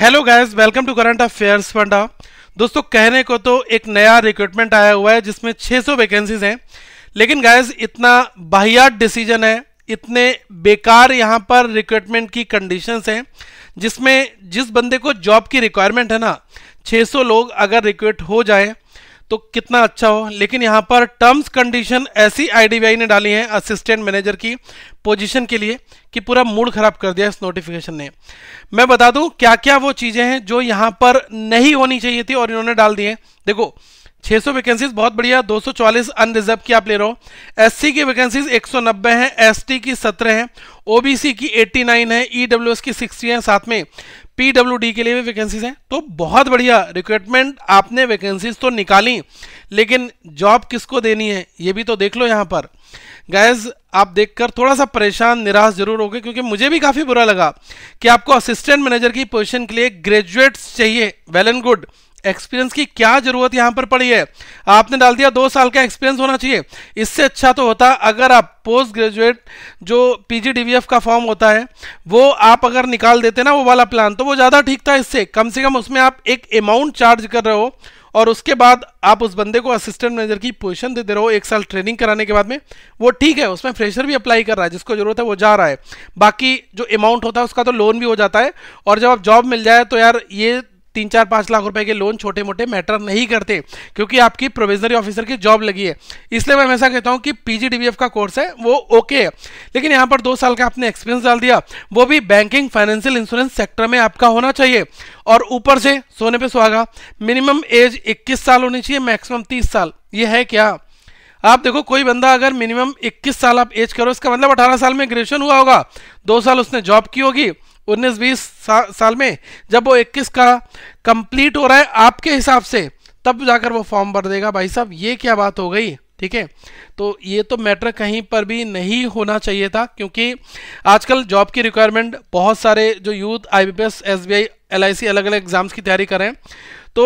hello guys welcome to current affairs funda दोस्तों कहने को तो एक नया रिक्रूटमेंट आया हुआ है जिसमें 600 वैकेंसीज हैं लेकिन गाइस इतना बाहियात डिसीजन है इतने बेकार यहाँ पर रिक्रूटमेंट की कंडीशंस हैं जिसमें जिस बंदे को जॉब की रिक्वायरमेंट है ना 600 लोग अगर रिक्रूट हो जाए तो कितना अच्छा हो लेकिन यहाँ पर टर्म्स कंडीशन ऐसी आईडीबीआई ने डाली है असिस्टेंट मैनेजर की पोजीशन के लिए कि पूरा मूड खराब कर दिया इस नोटिफिकेशन ने मैं बता दूं क्या क्या वो चीज़ें हैं जो यहाँ पर नहीं होनी चाहिए थी और इन्होंने डाल दिए देखो 600 वैकेंसीज बहुत बढ़िया सौ अनरिजर्व की आप ले रहे हो एससी की वैकेंसीज 190 हैं एसटी की 17 हैं ओबीसी की 89 है ईडब्ल्यूएस की 60 हैं साथ में पीडब्ल्यू के लिए भी वैकेंसीज हैं तो बहुत बढ़िया रिक्रूटमेंट आपने वैकेंसीज तो निकाली लेकिन जॉब किसको देनी है ये भी तो देख लो यहाँ पर गैज आप देखकर थोड़ा सा परेशान निराश जरूर हो गए क्योंकि मुझे भी काफ़ी बुरा लगा कि आपको असिस्टेंट मैनेजर की पोजीशन के लिए ग्रेजुएट्स चाहिए वेल एंड गुड एक्सपीरियंस की क्या जरूरत यहां पर पड़ी है आपने डाल दिया दो साल का एक्सपीरियंस होना चाहिए इससे अच्छा तो होता अगर आप पोस्ट ग्रेजुएट जो पीजीडीवीएफ का फॉर्म होता है वो आप अगर निकाल देते ना वो वाला प्लान तो वो ज़्यादा ठीक था इससे कम से कम उसमें आप एक अमाउंट चार्ज कर रहे हो और उसके बाद आप उस बंदे को असिस्टेंट मैनेजर की पोजीशन दे दे रहे हो एक साल ट्रेनिंग कराने के बाद में वो ठीक है उसमें फ्रेशर भी अप्लाई कर रहा है जिसको जरूरत है वो जा रहा है बाकी जो अमाउंट होता है उसका तो लोन भी हो जाता है और जब आप जॉब मिल जाए तो यार ये तीन चार पांच लाख रुपए के लोन छोटे मोटे मैटर नहीं करते क्योंकि आपकी प्रोविजनरी ऑफिसर की जॉब लगी है इसलिए मैं हमेशा कहता हूं कि पीजीडीबीएफ का कोर्स है वो ओके है लेकिन यहां पर दो साल का आपने एक्सपीरियंस डाल दिया वो भी बैंकिंग फाइनेंशियल इंश्योरेंस सेक्टर में आपका होना चाहिए और ऊपर से सोने पर सुहागा मिनिमम एज इक्कीस साल होनी चाहिए मैक्सिमम तीस साल ये है क्या आप देखो कोई बंदा अगर मिनिमम 21 साल आप एज करो इसका मतलब 18 साल में ग्रेजुएशन हुआ होगा दो साल उसने जॉब की होगी उन्नीस बीस सा, साल में जब वो इक्कीस का कंप्लीट हो रहा है आपके हिसाब से तब जाकर वो फॉर्म भर देगा भाई साहब ये क्या बात हो गई ठीक है तो ये तो मैटर कहीं पर भी नहीं होना चाहिए था क्योंकि आजकल जॉब की रिक्वायरमेंट बहुत सारे जो youth I B P S S B I L I C अलग अलग एग्ज़ाम्स की तैयारी कर रहे हैं तो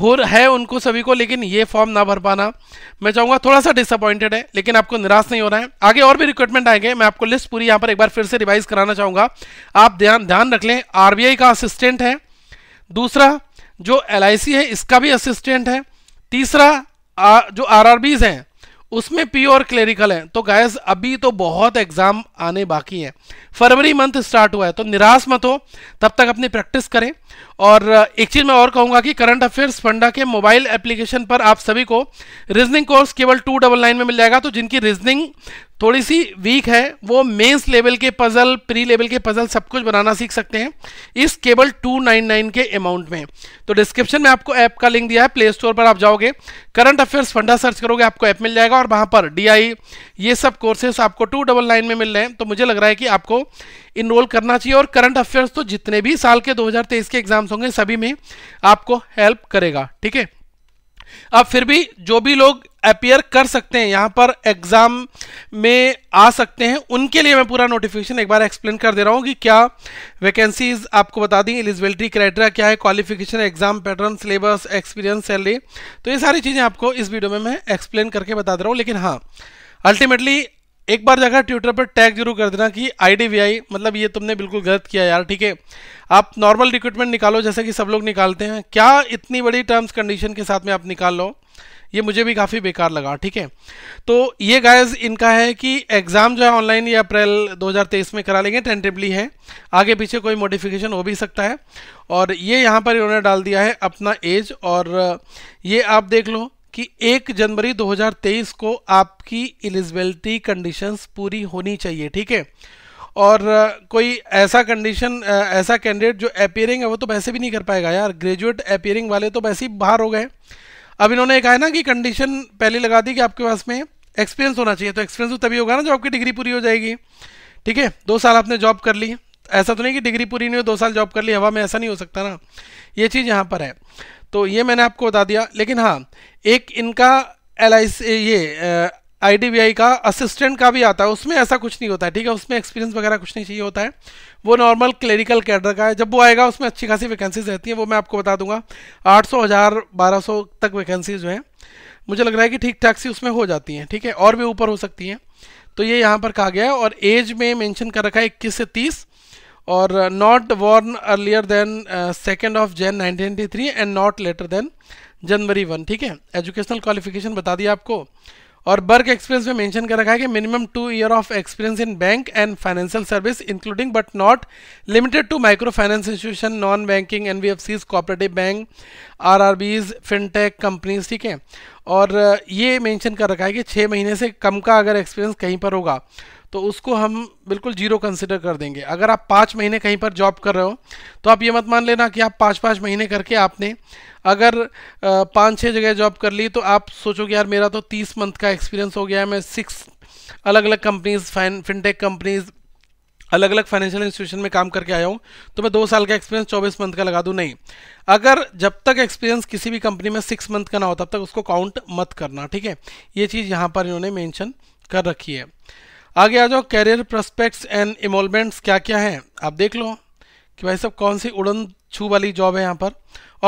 हो है उनको सभी को लेकिन ये फॉर्म ना भर पाना मैं चाहूँगा थोड़ा सा डिसअपॉइंटेड है लेकिन आपको निराश नहीं हो रहा है आगे और भी रिक्वायरमेंट आएंगे मैं आपको लिस्ट पूरी यहाँ पर एक बार फिर से रिवाइज कराना चाहूँगा आप ध्यान ध्यान रख लें आर का असिस्टेंट है दूसरा जो एल है इसका भी असिस्टेंट है तीसरा आ, जो आर हैं उसमें प्योर क्लेरिकल है तो गायस अभी तो बहुत एग्जाम आने बाकी हैं फरवरी मंथ स्टार्ट हुआ है तो निराश मत हो तब तक अपनी प्रैक्टिस करें और एक चीज़ मैं और कहूँगा कि करंट अफेयर्स फंडा के मोबाइल एप्लीकेशन पर आप सभी को रीजनिंग कोर्स केवल टू डबल नाइन में मिल जाएगा तो जिनकी रीजनिंग थोड़ी सी वीक है वो मेंस लेवल के पजल प्री लेवल के पजल सब कुछ बनाना सीख सकते हैं इस केवल 299 के अमाउंट में तो डिस्क्रिप्शन में आपको ऐप का लिंक दिया है प्ले स्टोर पर आप जाओगे करंट अफेयर्स फंडा सर्च करोगे आपको ऐप मिल जाएगा और वहाँ पर डी ये सब कोर्सेस आपको टू डबल नाइन में मिल रहे हैं तो मुझे लग रहा है कि आपको इनरोल करना चाहिए और करंट अफेयर्स तो जितने भी साल के 2023 के एग्जाम्स होंगे सभी में आपको हेल्प करेगा ठीक है अब फिर भी जो भी लोग अपियर कर सकते हैं यहाँ पर एग्ज़ाम में आ सकते हैं उनके लिए मैं पूरा नोटिफिकेशन एक बार एक्सप्लेन कर दे रहा हूँ कि क्या वैकेंसीज आपको बता दी एलिजिबिलिटी क्राइटेरिया क्या है qualification exam pattern syllabus experience salary तो ये सारी चीज़ें आपको इस वीडियो में मैं एक्सप्लेन करके बता दे रहा हूँ लेकिन हाँ अल्टीमेटली एक बार जाकर ट्विटर पर टैग जरूर कर देना कि आई मतलब ये तुमने बिल्कुल गलत किया यार ठीक है आप नॉर्मल रिक्रूटमेंट निकालो जैसे कि सब लोग निकालते हैं क्या इतनी बड़ी टर्म्स कंडीशन के साथ में आप निकाल लो ये मुझे भी काफ़ी बेकार लगा ठीक है तो ये गायज इनका है कि एग्ज़ाम जो है ऑनलाइन ये अप्रैल 2023 में करा लेंगे टेंटेबली है आगे पीछे कोई मॉडिफिकेशन हो भी सकता है और ये यहाँ पर इन्होंने डाल दिया है अपना एज और ये आप देख लो कि एक जनवरी 2023 को आपकी एलिजिबिलिटी कंडीशंस पूरी होनी चाहिए ठीक है और कोई ऐसा कंडीशन ऐसा कैंडिडेट जो अपियरिंग है वो तो वैसे भी नहीं कर पाएगा यार ग्रेजुएट अपियरिंग वाले तो वैसे ही बाहर हो गए अब इन्होंने कहा है ना कि कंडीशन पहले लगा दी कि आपके पास में एक्सपीरियंस होना चाहिए तो एक्सपीरियंस तो तभी होगा ना जो आपकी डिग्री पूरी हो जाएगी ठीक है दो साल आपने जॉब कर ली ऐसा तो नहीं कि डिग्री पूरी नहीं हो दो साल जॉब कर ली हवा में ऐसा नहीं हो सकता ना ये चीज़ यहाँ पर है तो ये मैंने आपको बता दिया लेकिन हाँ एक इनका एल ये आई का असिस्टेंट का भी आता है उसमें ऐसा कुछ नहीं होता है ठीक है उसमें एक्सपीरियंस वगैरह कुछ नहीं चाहिए होता है वो नॉर्मल क्लेरिकल कैडर का है जब वो आएगा उसमें अच्छी खासी वैकेंसीज रहती हैं वो मैं आपको बता दूंगा 800 हज़ार सौ तक वैकेंसीज जो हैं मुझे लग रहा है कि ठीक ठाक सी उसमें हो जाती हैं ठीक है और भी ऊपर हो सकती हैं तो ये यहाँ पर कहा गया है और एज में मैंशन कर रखा है इक्कीस से तीस और not born earlier than second of Jan 1983 and not later than January one ठीक है एजुकेशनल क्वालिफिकेशन बता दिया आपको और वर्क एक्सपीरियंस में मेंशन कर रखा है कि minimum two year of experience in bank and financial service including but not limited to micro finance institution non banking N B F Cs cooperative bank R R Bs fintech companies ठीक है और uh, ये mention कर रखा है कि छः महीने से कम का अगर एक्सपीरियंस कहीं पर होगा तो उसको हम बिल्कुल जीरो कंसिडर कर देंगे अगर आप पाँच महीने कहीं पर जॉब कर रहे हो तो आप ये मत मान लेना कि आप पाँच पाँच महीने करके आपने अगर पाँच छः जगह जॉब कर ली तो आप सोचोगे यार मेरा तो तीस मंथ का एक्सपीरियंस हो गया है मैं सिक्स अलग अलग कंपनीज फाइन फिनटेक कंपनीज अलग अलग फाइनेंशियल इंस्टीट्यूशन में काम करके आया हूँ तो मैं दो साल का एक्सपीरियंस चौबीस मंथ का लगा दूँ नहीं अगर जब तक एक्सपीरियंस किसी भी कंपनी में सिक्स मंथ का ना हो तब तक उसको काउंट मत करना ठीक है ये चीज़ यहाँ पर इन्होंने मेंशन कर रखी है आगे आ जाओ कैरियर प्रोस्पेक्ट्स एंड इमोलमेंट्स क्या क्या हैं आप देख लो कि भाई सब कौन सी उड़न छू वाली जॉब है यहाँ पर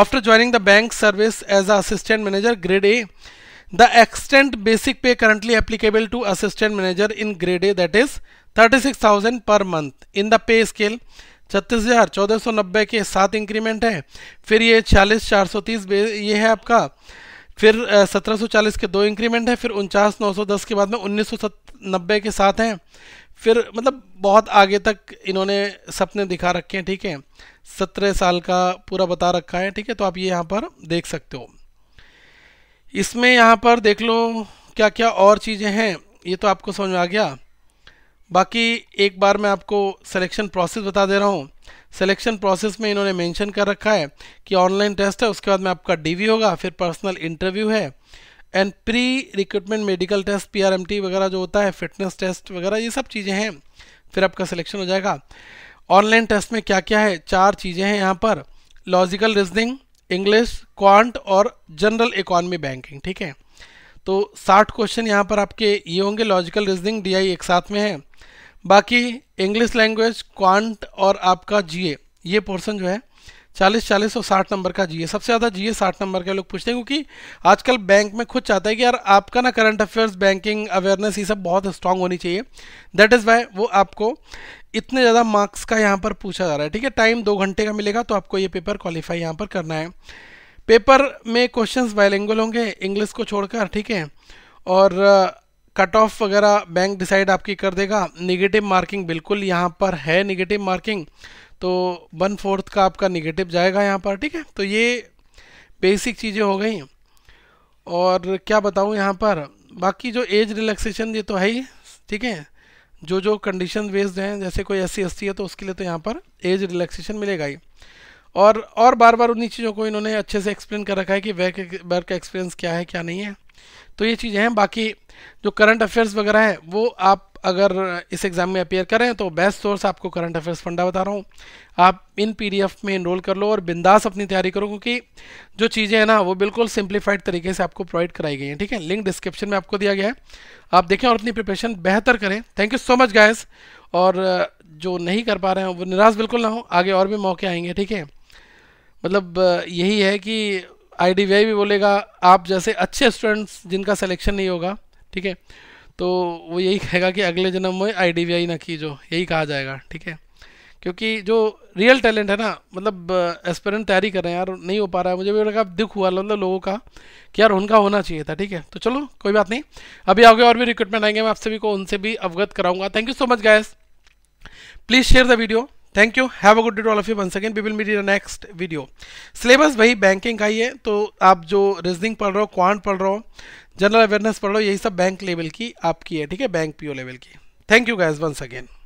after joining the bank service as a assistant manager grade A the extent basic pay currently applicable to assistant manager in grade A that is 36,000 per month in the pay scale छत्तीस हज़ार चौदह सौ नब्बे के साथ increment है फिर ये छियालीस चार सौ तीस ये है आपका फिर सत्रह सौ चालीस के दो इंक्रीमेंट हैं फिर उनचास नौ सौ दस के बाद में उन्नीस सौ नब्बे के साथ हैं फिर मतलब बहुत आगे तक इन्होंने सपने दिखा रखे हैं ठीक है सत्रह साल का पूरा बता रखा है ठीक है तो आप ये यहाँ पर देख सकते हो इसमें यहाँ पर देख लो क्या क्या और चीज़ें हैं ये तो आपको समझ में आ गया बाकी एक बार मैं आपको सिलेक्शन प्रोसेस बता दे रहा हूँ सिलेक्शन प्रोसेस में इन्होंने मेंशन कर रखा है कि ऑनलाइन टेस्ट है उसके बाद में आपका डीवी होगा फिर पर्सनल इंटरव्यू है and pre recruitment medical test PRMT वगैरह जो होता है फिटनेस टेस्ट वगैरह ये सब चीज़ें हैं फिर आपका सिलेक्शन हो जाएगा ऑनलाइन टेस्ट में क्या क्या है चार चीज़ें हैं यहाँ पर लॉजिकल रीजनिंग इंग्लिश क्वांट और जनरल इकोनॉमी बैंकिंग ठीक है तो साठ क्वेश्चन यहाँ पर आपके ये होंगे लॉजिकल रीजनिंग डी एक साथ में है बाकी इंग्लिश लैंग्वेज क्वांट और आपका जीए ये पोर्सन जो है चालीस चालीस और साठ नंबर का जीए सबसे ज़्यादा जीए साठ नंबर के लोग पूछते हैं क्योंकि आजकल बैंक में खुद चाहता है कि यार आपका ना करंट अफेयर्स बैंकिंग अवेयरनेस ये सब बहुत स्ट्रांग होनी चाहिए दैट इज़ वाई वो आपको इतने ज़्यादा मार्क्स का यहाँ पर पूछा जा रहा है ठीक है टाइम दो घंटे का मिलेगा तो आपको ये पेपर क्वालिफाई यहाँ पर करना है पेपर में क्वेश्चंस बायलिंगुअल होंगे इंग्लिश को छोड़कर ठीक है और कट ऑफ वगैरह बैंक डिसाइड आपकी कर देगा निगेटिव मार्किंग बिल्कुल यहाँ पर है निगेटिव मार्किंग तो वन फोर्थ का आपका निगेटिव जाएगा यहाँ पर ठीक है तो ये बेसिक चीज़ें हो गई और क्या बताऊँ यहाँ पर बाकी जो एज रिलैक्सेशन ये तो है ही ठीक है जो जो कंडीशन बेस्ड हैं जैसे कोई एस सी है तो उसके लिए तो यहाँ पर एज रिलैक्सेशन मिलेगा ही और और बार बार उन्हीं चीज़ों को इन्होंने अच्छे से एक्सप्लेन कर रखा है कि वर्क वर्क एक्सपीरियंस क्या है क्या नहीं है तो ये चीज़ें हैं बाकी जो करंट अफेयर्स वगैरह हैं वो आप अगर इस एग्ज़ाम में अपेयर करें तो बेस्ट सोर्स आपको करंट अफेयर्स फंडा बता रहा हूँ आप इन पीडीएफ में इनरोल कर लो और बिंदास अपनी तैयारी करो क्योंकि जो चीज़ें हैं ना वो बिल्कुल सिंप्लीफाइड तरीके से आपको प्रोवाइड कराई गई हैं ठीक है लिंक डिस्क्रिप्शन में आपको दिया गया है आप देखें और अपनी प्रिपरेशन बेहतर करें thank you so much guys और जो नहीं कर पा रहे हैं वो निराश बिल्कुल ना हो आगे और भी मौके आएंगे ठीक है मतलब यही है कि आई भी बोलेगा आप जैसे अच्छे स्टूडेंट्स जिनका सिलेक्शन नहीं होगा ठीक है तो वो यही कहेगा कि अगले जन्म में आई ना कीजो यही कहा जाएगा ठीक है क्योंकि जो रियल टैलेंट है ना मतलब एस्पेरेंट तैयारी कर रहे हैं यार नहीं हो पा रहा है मुझे भी लगा दुख हुआ मतलब लोगों का कि यार उनका होना चाहिए था ठीक है तो चलो कोई बात नहीं अभी आगे और भी रिक्रूटमेंट आएंगे मैं आप सभी को उनसे भी अवगत कराऊंगा thank you so much guys please share the video thank you have a good day all of you one second we will meet in next video syllabus भाई बैंकिंग का ही है तो आप जो रीजनिंग पढ़ रहे हो क्वांट पढ़ रहे हो जनरल अवेयरनेस पढ़ रहे हो यही सब बैंक लेवल की आपकी है ठीक है बैंक पीओ लेवल की thank you guys once again